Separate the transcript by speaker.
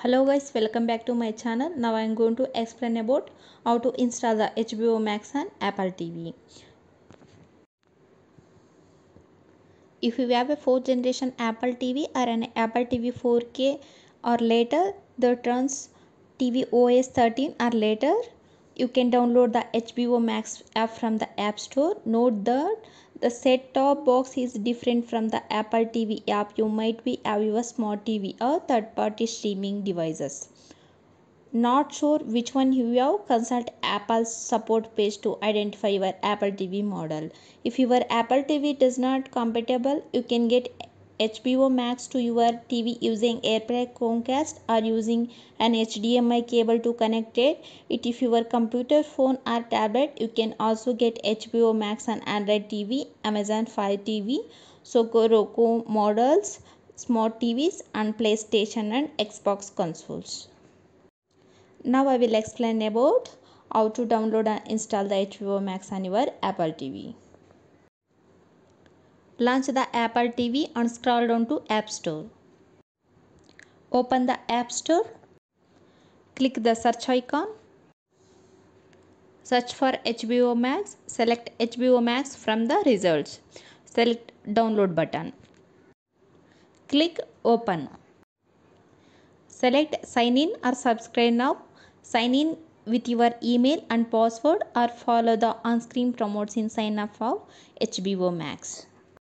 Speaker 1: hello guys welcome back to my channel now i am going to explain about how to install the hbo max on apple tv if you have a fourth generation apple tv or an apple tv 4k or later the Trans tv os 13 or later you can download the hbo max app from the app store note that the set top box is different from the apple tv app you might be have a smart tv or third party streaming devices not sure which one you have consult apple's support page to identify your apple tv model if your apple tv does not compatible you can get HBO Max to your TV using AirPlay Chromecast or using an HDMI cable to connect it. it. If your computer, phone or tablet, you can also get HBO Max on Android TV, Amazon Fire TV, Soco Roku models, smart TVs and PlayStation and Xbox consoles. Now I will explain about how to download and install the HBO Max on your Apple TV. Launch the Apple TV and scroll down to App Store. Open the App Store. Click the search icon. Search for HBO Max. Select HBO Max from the results. Select download button. Click open. Select sign in or subscribe now. Sign in with your email and password or follow the on-screen promotes in sign up for HBO Max.